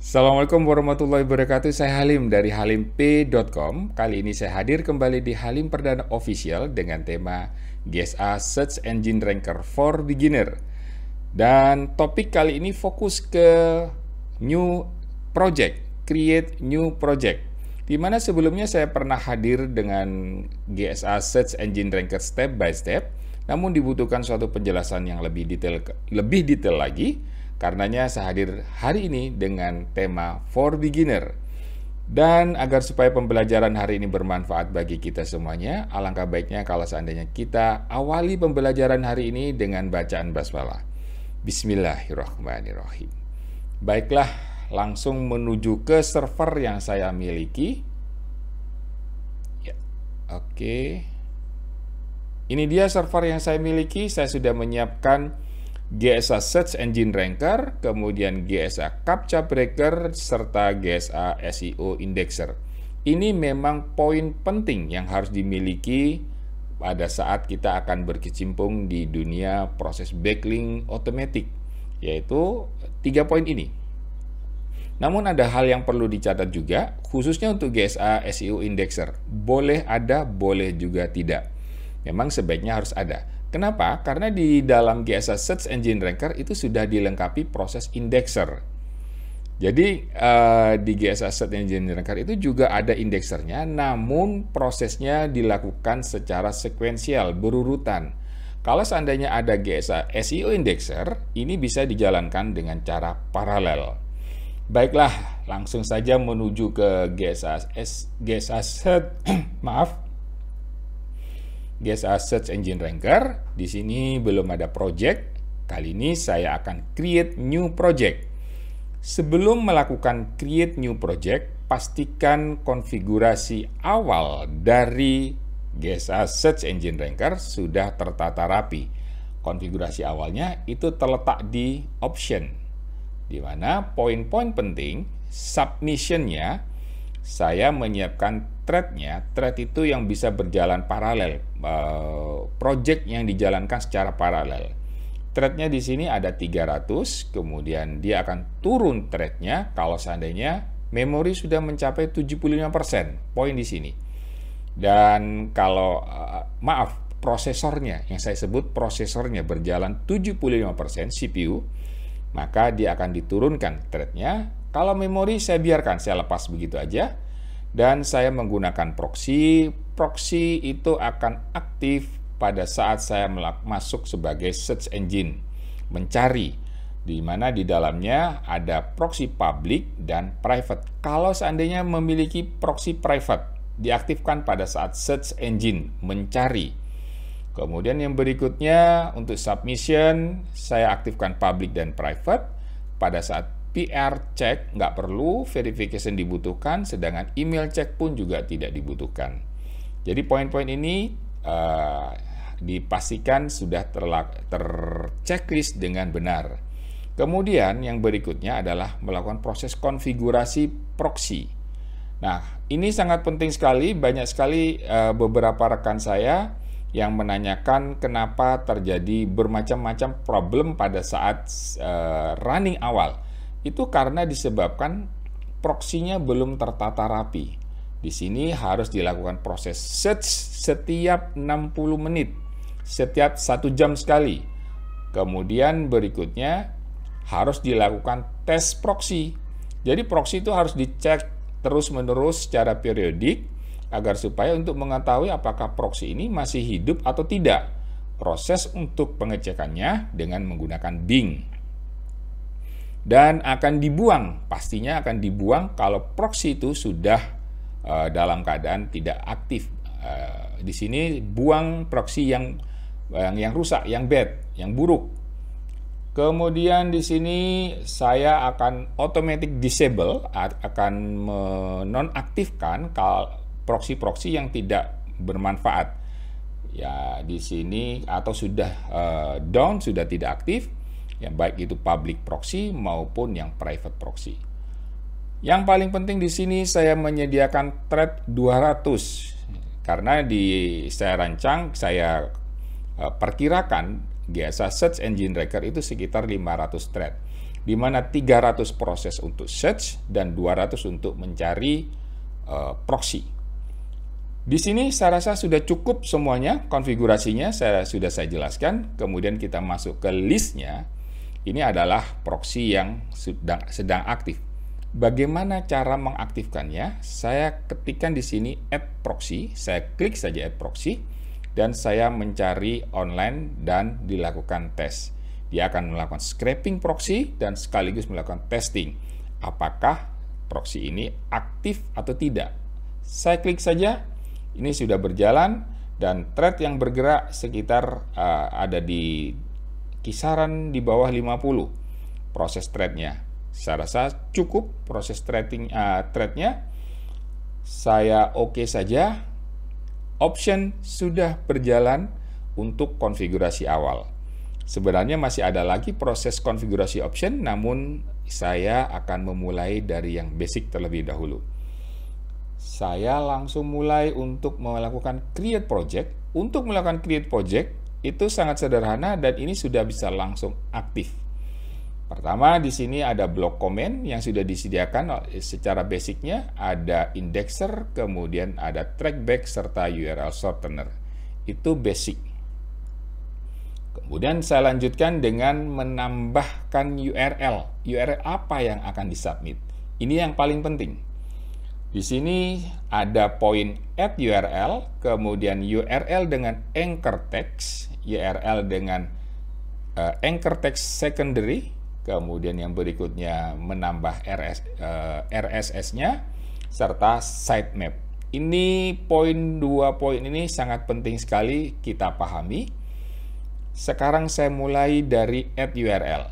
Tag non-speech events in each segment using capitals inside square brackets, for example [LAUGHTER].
Assalamualaikum warahmatullahi wabarakatuh. Saya Halim dari halimp.com. Kali ini saya hadir kembali di Halim Perdana Official dengan tema GSA Search Engine Ranker for Beginner. Dan topik kali ini fokus ke new project, create new project. Di mana sebelumnya saya pernah hadir dengan GSA Search Engine Ranker step by step, namun dibutuhkan suatu penjelasan yang lebih detail lebih detail lagi Karenanya saya hadir hari ini dengan tema For Beginner. Dan agar supaya pembelajaran hari ini bermanfaat bagi kita semuanya, alangkah baiknya kalau seandainya kita awali pembelajaran hari ini dengan bacaan basmalah. Bismillahirrahmanirrahim. Baiklah, langsung menuju ke server yang saya miliki. Ya, oke. Ini dia server yang saya miliki. Saya sudah menyiapkan GSA Search Engine Ranker, kemudian GSA CAPTCHA Breaker, serta GSA SEO Indexer. Ini memang poin penting yang harus dimiliki pada saat kita akan berkecimpung di dunia proses backlink otomatik, yaitu tiga poin ini. Namun ada hal yang perlu dicatat juga, khususnya untuk GSA SEO Indexer. Boleh ada, boleh juga tidak. Memang sebaiknya harus ada. Kenapa? Karena di dalam GSA Search Engine Ranker itu sudah dilengkapi proses indexer. Jadi uh, di GSA Search Engine Ranker itu juga ada indexernya, namun prosesnya dilakukan secara sekuensial, berurutan. Kalau seandainya ada GSA SEO indexer, ini bisa dijalankan dengan cara paralel. Baiklah, langsung saja menuju ke GSA, S, GSA Search, [CLEARS THROAT] maaf, GSA Search Engine Ranker. Di sini belum ada project. Kali ini saya akan create new project. Sebelum melakukan create new project, pastikan konfigurasi awal dari GSA Search Engine Ranker sudah tertata rapi. Konfigurasi awalnya itu terletak di option, di mana poin-poin penting submissionnya saya menyiapkan threadnya, thread itu yang bisa berjalan paralel, eh, project yang dijalankan secara paralel. Threadnya di sini ada 300, kemudian dia akan turun threadnya kalau seandainya memori sudah mencapai 75% poin di sini. Dan kalau, eh, maaf, prosesornya, yang saya sebut prosesornya berjalan 75% CPU, maka dia akan diturunkan threadnya. Kalau memori saya biarkan, saya lepas begitu aja dan saya menggunakan proxy. Proxy itu akan aktif pada saat saya masuk sebagai search engine, mencari di mana di dalamnya ada proxy public dan private. Kalau seandainya memiliki proxy private, diaktifkan pada saat search engine mencari. Kemudian yang berikutnya untuk submission, saya aktifkan public dan private pada saat PR check nggak perlu, verification dibutuhkan, sedangkan email check pun juga tidak dibutuhkan. Jadi poin-poin ini uh, dipastikan sudah terchecklist ter dengan benar. Kemudian yang berikutnya adalah melakukan proses konfigurasi proxy. Nah, ini sangat penting sekali, banyak sekali uh, beberapa rekan saya yang menanyakan kenapa terjadi bermacam-macam problem pada saat uh, running awal itu karena disebabkan proksinya belum tertata rapi. Di sini harus dilakukan proses search setiap 60 menit, setiap satu jam sekali. Kemudian berikutnya harus dilakukan tes proxy. Jadi proxy itu harus dicek terus-menerus secara periodik agar supaya untuk mengetahui apakah proxy ini masih hidup atau tidak. Proses untuk pengecekannya dengan menggunakan Bing dan akan dibuang. Pastinya akan dibuang kalau proxy itu sudah uh, dalam keadaan tidak aktif. Uh, di sini buang proxy yang yang, yang rusak, yang bad, yang buruk. Kemudian di sini saya akan automatic disable akan menonaktifkan proxy-proxy yang tidak bermanfaat. Ya, di sini atau sudah uh, down, sudah tidak aktif, yang baik itu public proxy maupun yang private proxy. Yang paling penting di sini saya menyediakan thread 200 karena di saya rancang saya e, perkirakan biasa search engine record itu sekitar 500 thread di mana 300 proses untuk search dan 200 untuk mencari uh, proxy. Di sini saya rasa sudah cukup semuanya konfigurasinya saya sudah saya jelaskan. Kemudian kita masuk ke listnya ini adalah proxy yang sedang, sedang aktif. Bagaimana cara mengaktifkannya? Saya ketikkan di sini add proxy, saya klik saja add proxy, dan saya mencari online dan dilakukan tes. Dia akan melakukan scraping proxy dan sekaligus melakukan testing. Apakah proxy ini aktif atau tidak? Saya klik saja, ini sudah berjalan, dan thread yang bergerak sekitar uh, ada di kisaran di bawah 50 proses trade-nya. Saya rasa cukup proses trading uh, eh, trade-nya. Saya oke okay saja. Option sudah berjalan untuk konfigurasi awal. Sebenarnya masih ada lagi proses konfigurasi option, namun saya akan memulai dari yang basic terlebih dahulu. Saya langsung mulai untuk melakukan create project. Untuk melakukan create project, itu sangat sederhana dan ini sudah bisa langsung aktif. Pertama, di sini ada blok komen yang sudah disediakan eh, secara basicnya, ada indexer, kemudian ada trackback, serta URL shortener. Itu basic. Kemudian saya lanjutkan dengan menambahkan URL. URL apa yang akan disubmit? Ini yang paling penting. Di sini ada poin at URL, kemudian URL dengan anchor text, URL dengan uh, anchor text secondary, kemudian yang berikutnya menambah RS, uh, eh, RSS-nya, serta sitemap. Ini poin dua poin ini sangat penting sekali kita pahami. Sekarang saya mulai dari add URL.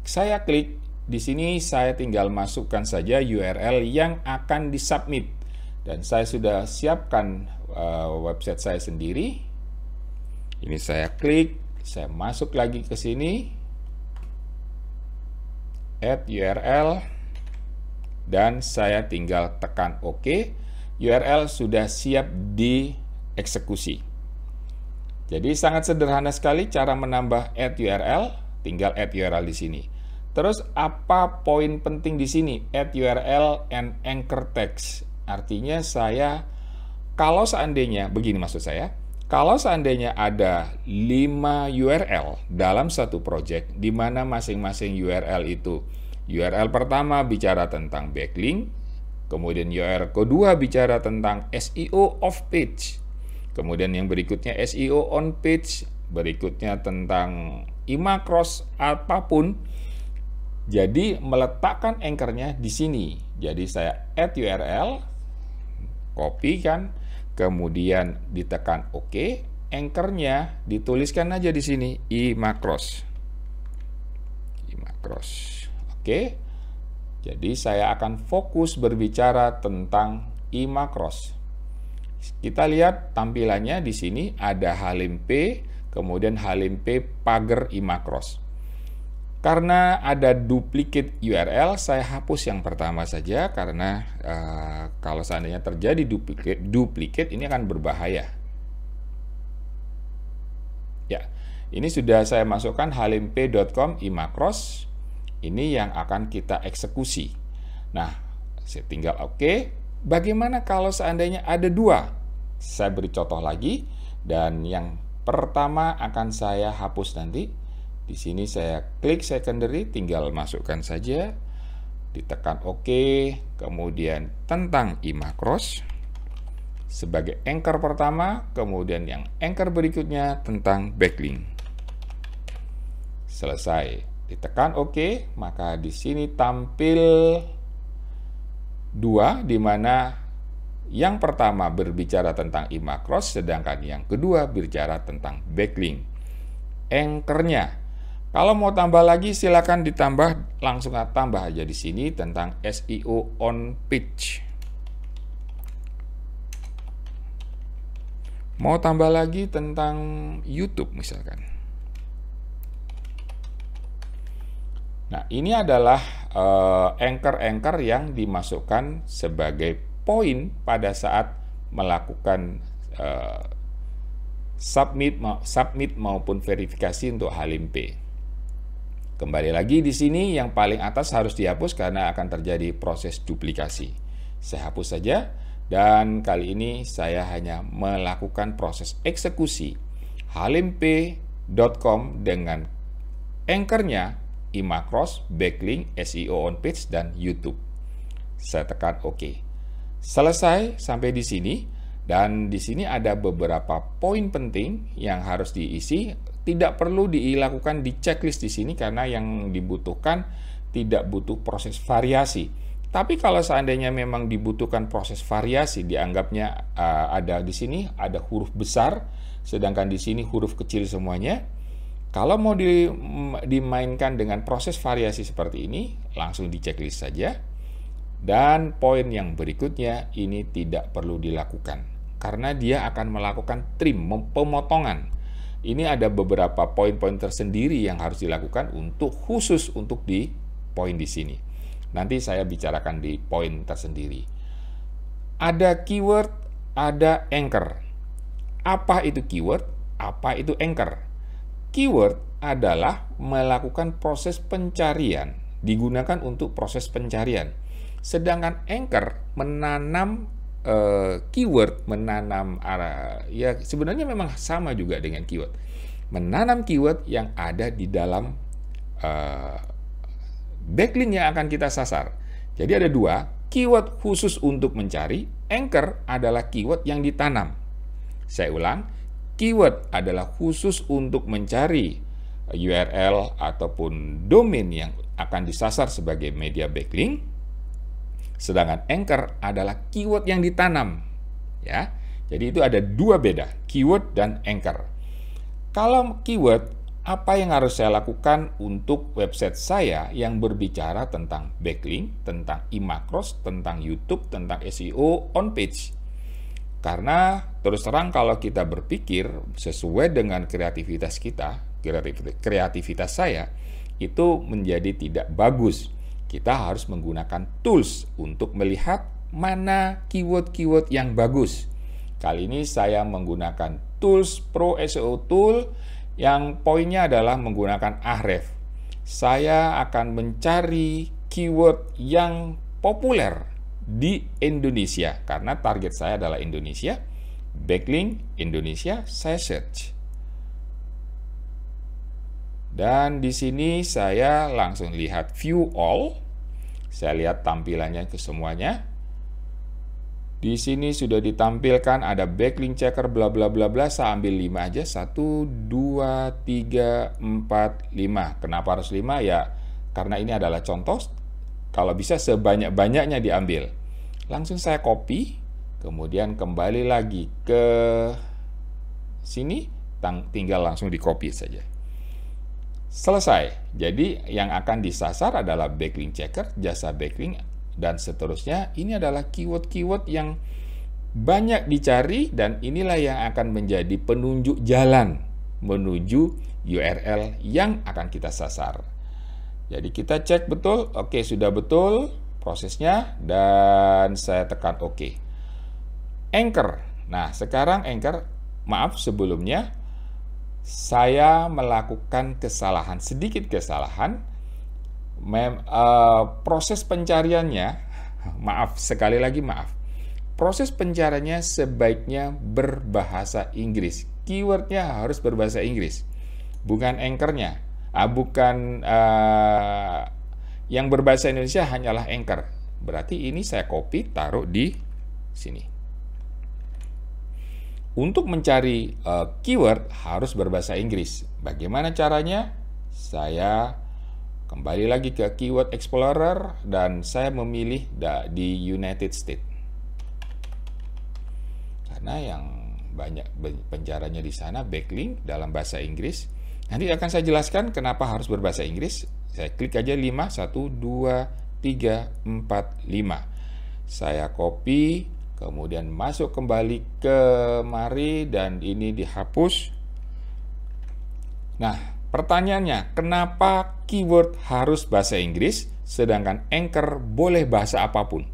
Saya klik di sini saya tinggal masukkan saja URL yang akan disubmit dan saya sudah siapkan uh, website saya sendiri. Ini saya klik, saya masuk lagi ke sini add URL dan saya tinggal tekan OK. URL sudah siap dieksekusi. Jadi sangat sederhana sekali cara menambah add URL, tinggal add URL di sini. Terus apa poin penting di sini? Add URL and anchor text. Artinya saya kalau seandainya begini maksud saya, kalau seandainya ada 5 URL dalam satu project di mana masing-masing URL itu URL pertama bicara tentang backlink, kemudian URL kedua bicara tentang SEO off page. Kemudian yang berikutnya SEO on page, berikutnya tentang cross apapun jadi meletakkan anchornya di sini. Jadi saya add URL, copy kan, kemudian ditekan OK, anchornya dituliskan aja di sini Imacross, macros. Oke. Jadi saya akan fokus berbicara tentang macros. Kita lihat tampilannya di sini ada Halim P, kemudian Halim P pagar macros. Karena ada duplicate URL, saya hapus yang pertama saja karena uh, kalau seandainya terjadi duplicate, ini akan berbahaya. Ya, ini sudah saya masukkan halimp.com imacross. Ini yang akan kita eksekusi. Nah, saya tinggal oke. Okay. Bagaimana kalau seandainya ada dua? Saya beri contoh lagi dan yang pertama akan saya hapus nanti di sini saya klik secondary, tinggal masukkan saja, ditekan OK, kemudian tentang imacros sebagai anchor pertama, kemudian yang anchor berikutnya tentang backlink. Selesai. Ditekan OK, maka di sini tampil dua, di mana yang pertama berbicara tentang imacros, sedangkan yang kedua berbicara tentang backlink. Anchornya kalau mau tambah lagi silakan ditambah langsung tambah aja di sini tentang SEO on page. Mau tambah lagi tentang YouTube misalkan. Nah, ini adalah eh, anchor-anchor uh, yang dimasukkan sebagai poin pada saat melakukan uh, submit ma submit maupun verifikasi untuk Halim P. Kembali lagi di sini yang paling atas harus dihapus karena akan terjadi proses duplikasi. Saya hapus saja dan kali ini saya hanya melakukan proses eksekusi halimp.com dengan anchornya imacross, backlink, SEO on page, dan YouTube. Saya tekan OK. Selesai sampai di sini. Dan di sini ada beberapa poin penting yang harus diisi tidak perlu dilakukan di checklist di sini karena yang dibutuhkan tidak butuh proses variasi. Tapi kalau seandainya memang dibutuhkan proses variasi, dianggapnya uh, ada di sini ada huruf besar, sedangkan di sini huruf kecil semuanya. Kalau mau di, mm, dimainkan dengan proses variasi seperti ini, langsung di checklist saja. Dan poin yang berikutnya ini tidak perlu dilakukan karena dia akan melakukan trim, pemotongan ini ada beberapa poin-poin tersendiri yang harus dilakukan untuk khusus untuk di poin di sini. Nanti saya bicarakan di poin tersendiri. Ada keyword, ada anchor. Apa itu keyword? Apa itu anchor? Keyword adalah melakukan proses pencarian, digunakan untuk proses pencarian. Sedangkan anchor menanam uh, keyword menanam arah ya sebenarnya memang sama juga dengan keyword menanam keyword yang ada di dalam uh, backlink yang akan kita sasar. Jadi ada dua keyword khusus untuk mencari. Anchor adalah keyword yang ditanam. Saya ulang, keyword adalah khusus untuk mencari URL ataupun domain yang akan disasar sebagai media backlink. Sedangkan anchor adalah keyword yang ditanam. Ya. Jadi itu ada dua beda, keyword dan anchor. Kalau keyword, apa yang harus saya lakukan untuk website saya yang berbicara tentang backlink, tentang e-macros, tentang YouTube, tentang SEO on page? Karena terus terang kalau kita berpikir sesuai dengan kreativitas kita, kreativitas saya, itu menjadi tidak bagus kita harus menggunakan tools untuk melihat mana keyword-keyword yang bagus. Kali ini saya menggunakan tools Pro SEO Tool yang poinnya adalah menggunakan Ahref. Saya akan mencari keyword yang populer di Indonesia karena target saya adalah Indonesia. Backlink Indonesia saya search. Dan di sini saya langsung lihat view all. Saya lihat tampilannya ke semuanya. Di sini sudah ditampilkan ada backlink checker bla bla bla bla. Saya ambil 5 aja. 1 2 3 4 5. Kenapa harus 5 ya? Karena ini adalah contoh. Kalau bisa sebanyak-banyaknya diambil. Langsung saya copy, kemudian kembali lagi ke sini tinggal langsung di copy saja. Selesai. Jadi yang akan disasar adalah backlink checker, jasa backlink, dan seterusnya. Ini adalah keyword-keyword yang banyak dicari dan inilah yang akan menjadi penunjuk jalan menuju URL yang akan kita sasar. Jadi kita cek betul, oke sudah betul prosesnya dan saya tekan oke. Anchor. Nah, sekarang Anchor, maaf sebelumnya saya melakukan kesalahan, sedikit kesalahan, mem, uh, proses pencariannya, [LAUGHS] maaf, sekali lagi maaf, proses pencariannya sebaiknya berbahasa Inggris. Keywordnya harus berbahasa Inggris, bukan anchornya, uh, bukan uh, yang berbahasa Indonesia hanyalah anchor. Berarti ini saya copy, taruh di sini untuk mencari uh, keyword harus berbahasa Inggris. Bagaimana caranya? Saya kembali lagi ke Keyword Explorer dan saya memilih di United States. Karena yang banyak penjaranya di sana backlink dalam bahasa Inggris. Nanti akan saya jelaskan kenapa harus berbahasa Inggris. Saya klik aja 5 1 2 3 4 5. Saya copy kemudian masuk kembali ke mari dan ini dihapus. Nah, pertanyaannya, kenapa keyword harus bahasa Inggris sedangkan anchor boleh bahasa apapun?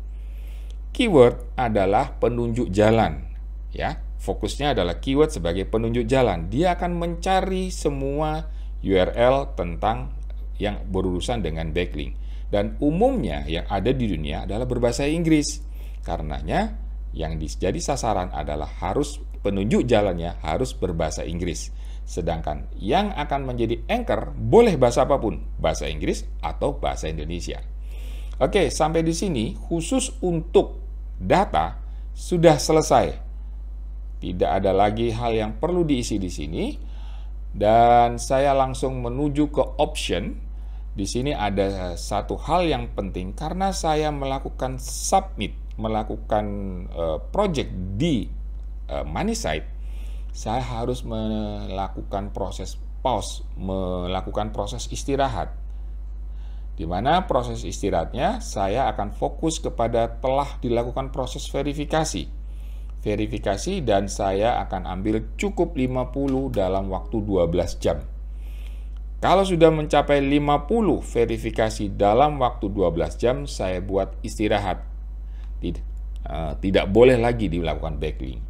Keyword adalah penunjuk jalan, ya. Fokusnya adalah keyword sebagai penunjuk jalan. Dia akan mencari semua URL tentang yang berurusan dengan backlink. Dan umumnya yang ada di dunia adalah berbahasa Inggris. Karenanya, yang jadi sasaran adalah harus penunjuk jalannya harus berbahasa Inggris. Sedangkan yang akan menjadi anchor boleh bahasa apapun, bahasa Inggris atau bahasa Indonesia. Oke, sampai di sini khusus untuk data sudah selesai. Tidak ada lagi hal yang perlu diisi di sini. Dan saya langsung menuju ke option. Di sini ada satu hal yang penting karena saya melakukan submit melakukan uh, project di uh, eh, money side, saya harus melakukan proses pause, melakukan proses istirahat. Di mana proses istirahatnya saya akan fokus kepada telah dilakukan proses verifikasi. Verifikasi dan saya akan ambil cukup 50 dalam waktu 12 jam. Kalau sudah mencapai 50 verifikasi dalam waktu 12 jam, saya buat istirahat Eh, tidak boleh lagi dilakukan backlink.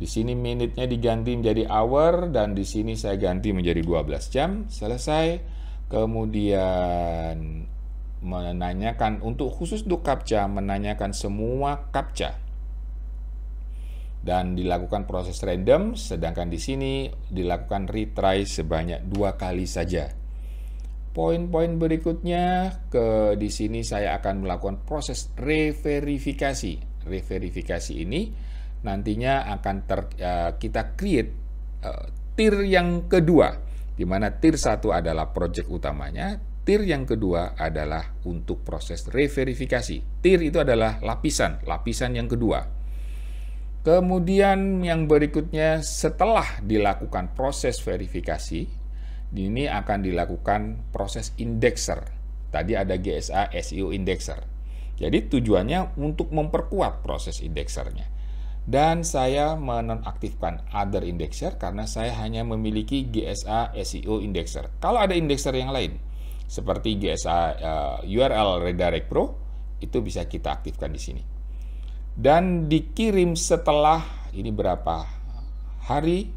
Di sini minitnya diganti menjadi hour dan di sini saya ganti menjadi 12 jam. Selesai. Kemudian menanyakan untuk khusus untuk captcha menanyakan semua captcha dan dilakukan proses random sedangkan di sini dilakukan retry sebanyak dua kali saja poin-poin berikutnya ke di sini saya akan melakukan proses reverifikasi. Reverifikasi ini nantinya akan ter, uh, kita create uh, eh, tier yang kedua di mana tier satu adalah project utamanya, tier yang kedua adalah untuk proses reverifikasi. Tier itu adalah lapisan, lapisan yang kedua. Kemudian yang berikutnya setelah dilakukan proses verifikasi, ini akan dilakukan proses indexer. Tadi ada GSA SEO indexer. Jadi tujuannya untuk memperkuat proses indexernya. Dan saya menonaktifkan other indexer karena saya hanya memiliki GSA SEO indexer. Kalau ada indexer yang lain seperti GSA uh, eh, URL redirect pro itu bisa kita aktifkan di sini. Dan dikirim setelah ini berapa hari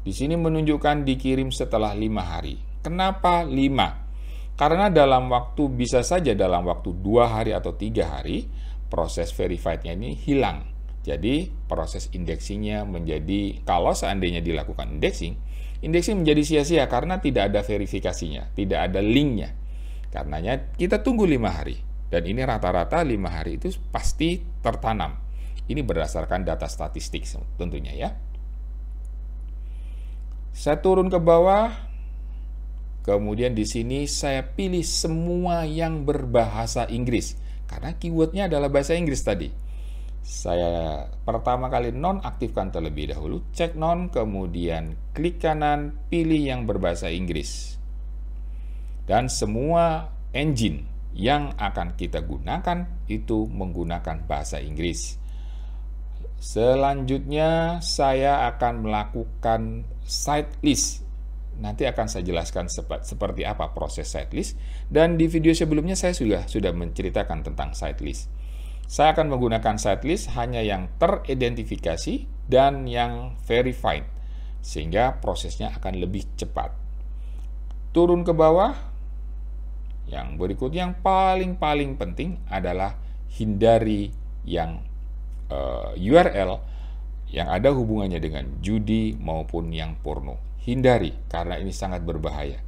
di sini menunjukkan dikirim setelah lima hari. Kenapa lima? Karena dalam waktu bisa saja dalam waktu dua hari atau tiga hari proses verifiednya ini hilang. Jadi proses indexingnya menjadi kalau seandainya dilakukan indexing, indexing menjadi sia-sia karena tidak ada verifikasinya, tidak ada linknya. Karenanya kita tunggu lima hari dan ini rata-rata lima hari itu pasti tertanam. Ini berdasarkan data statistik tentunya ya. Saya turun ke bawah, kemudian di sini saya pilih semua yang berbahasa Inggris. Karena keywordnya adalah bahasa Inggris tadi. Saya pertama kali nonaktifkan terlebih dahulu, cek non, kemudian klik kanan, pilih yang berbahasa Inggris. Dan semua engine yang akan kita gunakan itu menggunakan bahasa Inggris. Selanjutnya saya akan melakukan site list. Nanti akan saya jelaskan seperti apa proses site list dan di video sebelumnya saya sudah sudah menceritakan tentang site list. Saya akan menggunakan site list hanya yang teridentifikasi dan yang verified sehingga prosesnya akan lebih cepat. Turun ke bawah. Yang berikutnya yang paling-paling penting adalah hindari yang uh, eh, URL yang ada hubungannya dengan judi maupun yang porno. Hindari karena ini sangat berbahaya.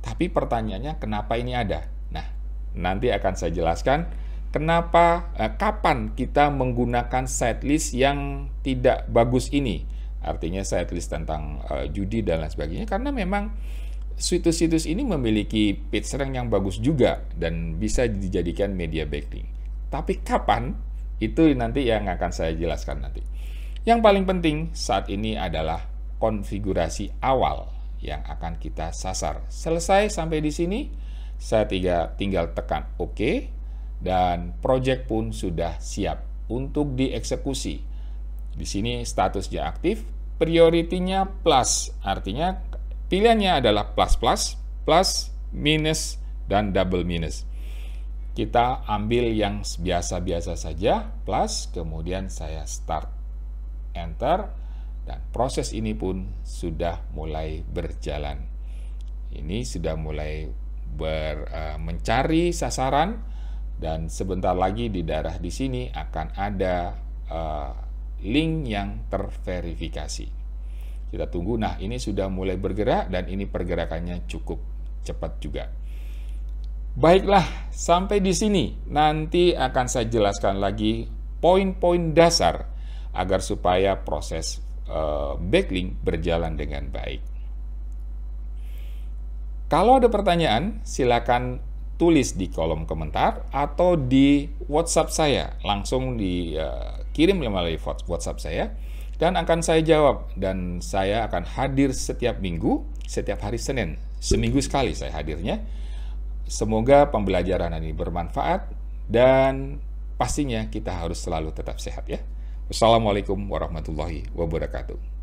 Tapi pertanyaannya kenapa ini ada? Nah, nanti akan saya jelaskan kenapa eh, kapan kita menggunakan list yang tidak bagus ini. Artinya list tentang eh, judi dan lain sebagainya karena memang situs-situs ini memiliki pitch rank yang bagus juga dan bisa dijadikan media backlink. Tapi kapan itu nanti yang akan saya jelaskan nanti. Yang paling penting saat ini adalah konfigurasi awal yang akan kita sasar. Selesai sampai di sini, saya tinggal, tinggal tekan OK dan project pun sudah siap untuk dieksekusi. Di sini statusnya aktif, prioritinya plus, artinya pilihannya adalah plus plus, plus minus, dan double minus kita ambil yang biasa-biasa saja, plus kemudian saya start, enter, dan proses ini pun sudah mulai berjalan. Ini sudah mulai ber, uh, mencari sasaran, dan sebentar lagi di daerah di sini akan ada uh, link yang terverifikasi. Kita tunggu, nah ini sudah mulai bergerak, dan ini pergerakannya cukup cepat juga. Baiklah, sampai di sini. Nanti akan saya jelaskan lagi poin-poin dasar agar supaya proses eh, backlink berjalan dengan baik. Kalau ada pertanyaan, silakan tulis di kolom komentar atau di WhatsApp saya. Langsung dikirim eh, uh, melalui WhatsApp saya dan akan saya jawab dan saya akan hadir setiap minggu, setiap hari Senin. Seminggu sekali saya hadirnya Semoga pembelajaran ini bermanfaat dan pastinya kita harus selalu tetap sehat ya. Wassalamualaikum warahmatullahi wabarakatuh.